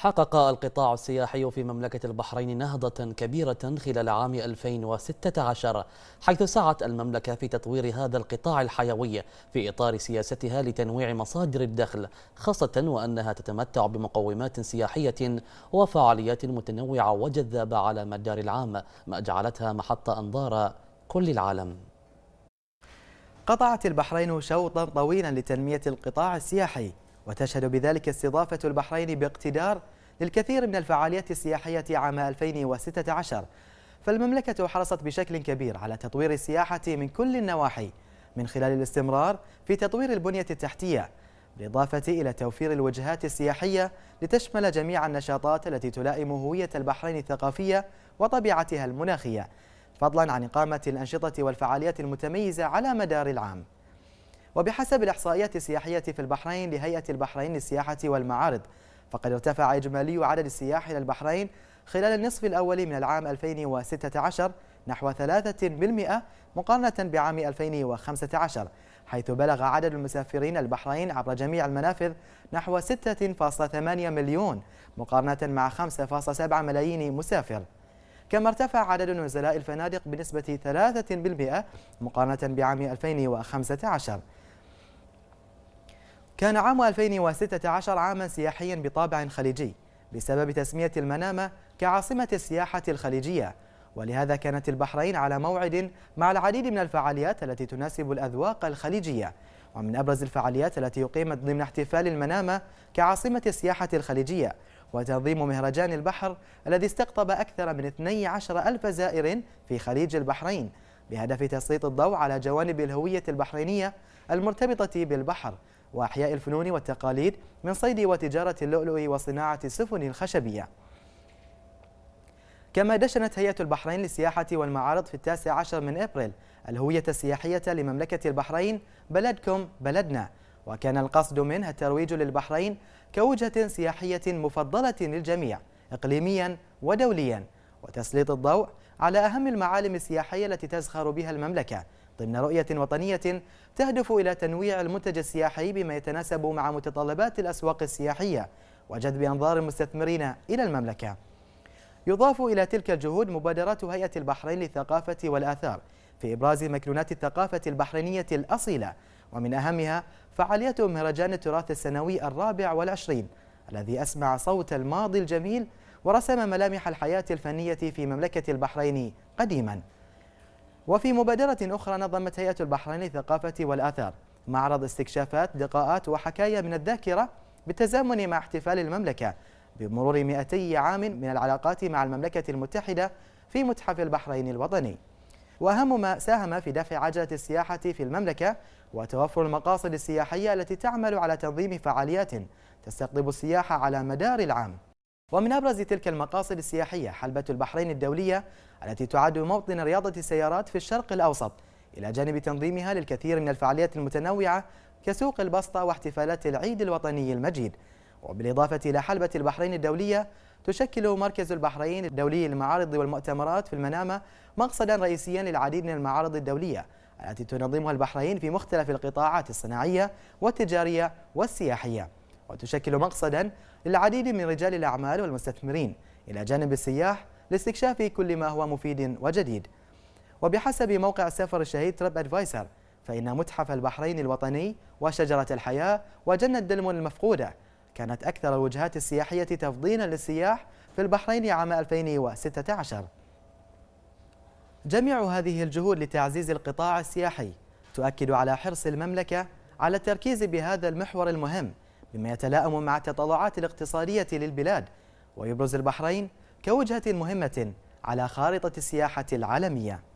حقق القطاع السياحي في مملكة البحرين نهضة كبيرة خلال عام 2016 حيث سعت المملكة في تطوير هذا القطاع الحيوي في إطار سياستها لتنويع مصادر الدخل خاصة وأنها تتمتع بمقومات سياحية وفعاليات متنوعة وجذابة على مدار العام ما جعلتها محط أنظار كل العالم قطعت البحرين شوطا طويلا لتنمية القطاع السياحي وتشهد بذلك استضافة البحرين باقتدار للكثير من الفعاليات السياحية عام 2016 فالمملكة حرصت بشكل كبير على تطوير السياحة من كل النواحي من خلال الاستمرار في تطوير البنية التحتية بالإضافة إلى توفير الوجهات السياحية لتشمل جميع النشاطات التي تلائم هوية البحرين الثقافية وطبيعتها المناخية فضلا عن إقامة الأنشطة والفعاليات المتميزة على مدار العام وبحسب الإحصائيات السياحية في البحرين لهيئة البحرين للسياحة والمعارض فقد ارتفع إجمالي عدد السياح إلى البحرين خلال النصف الأول من العام 2016 نحو 3% مقارنة بعام 2015 حيث بلغ عدد المسافرين البحرين عبر جميع المنافذ نحو 6.8 مليون مقارنة مع 5.7 ملايين مسافر كما ارتفع عدد نزلاء الفنادق بنسبة 3% مقارنة بعام 2015 كان عام 2016 عاما سياحيا بطابع خليجي بسبب تسمية المنامة كعاصمة السياحة الخليجية ولهذا كانت البحرين على موعد مع العديد من الفعاليات التي تناسب الأذواق الخليجية ومن أبرز الفعاليات التي أقيمت ضمن احتفال المنامة كعاصمة السياحة الخليجية وتنظيم مهرجان البحر الذي استقطب أكثر من 12 ألف زائر في خليج البحرين بهدف تسليط الضوء على جوانب الهوية البحرينية المرتبطة بالبحر وأحياء الفنون والتقاليد من صيد وتجارة اللؤلؤ وصناعة السفن الخشبية كما دشنت هيئة البحرين للسياحة والمعارض في التاسع عشر من أبريل الهوية السياحية لمملكة البحرين بلدكم بلدنا وكان القصد منها الترويج للبحرين كوجهة سياحية مفضلة للجميع إقليميا ودوليا وتسليط الضوء على أهم المعالم السياحية التي تزخر بها المملكة ضمن رؤية وطنية تهدف إلى تنويع المنتج السياحي بما يتناسب مع متطلبات الأسواق السياحية وجذب أنظار المستثمرين إلى المملكة يضاف إلى تلك الجهود مبادرات هيئة البحرين للثقافة والآثار في إبراز مكنونات الثقافة البحرينية الأصيلة ومن أهمها فعالية مهرجان التراث السنوي الرابع والعشرين الذي أسمع صوت الماضي الجميل ورسم ملامح الحياة الفنية في مملكة البحرين قديما وفي مبادرة أخرى نظمت هيئة البحرين للثقافة والآثار معرض استكشافات لقاءات وحكاية من الذاكرة بالتزامن مع احتفال المملكة بمرور 200 عام من العلاقات مع المملكة المتحدة في متحف البحرين الوطني وأهم ما ساهم في دفع عجلة السياحة في المملكة وتوفر المقاصد السياحية التي تعمل على تنظيم فعاليات تستقطب السياحة على مدار العام ومن أبرز تلك المقاصد السياحية حلبة البحرين الدولية التي تعد موطن رياضة السيارات في الشرق الأوسط إلى جانب تنظيمها للكثير من الفعاليات المتنوعة كسوق البسطة واحتفالات العيد الوطني المجيد وبالإضافة إلى حلبة البحرين الدولية تشكل مركز البحرين الدولي للمعارض والمؤتمرات في المنامة مقصدا رئيسيا للعديد من المعارض الدولية التي تنظمها البحرين في مختلف القطاعات الصناعية والتجارية والسياحية وتشكل مقصدا للعديد من رجال الأعمال والمستثمرين إلى جانب السياح لاستكشاف كل ما هو مفيد وجديد وبحسب موقع سفر الشهيد تريب أدفايسر فإن متحف البحرين الوطني وشجرة الحياة وجنة دلمون المفقودة كانت أكثر الوجهات السياحية تفضيلا للسياح في البحرين عام 2016 جميع هذه الجهود لتعزيز القطاع السياحي تؤكد على حرص المملكة على التركيز بهذا المحور المهم مما يتلائم مع التطلعات الاقتصادية للبلاد ويبرز البحرين كوجهة مهمة على خارطة السياحة العالمية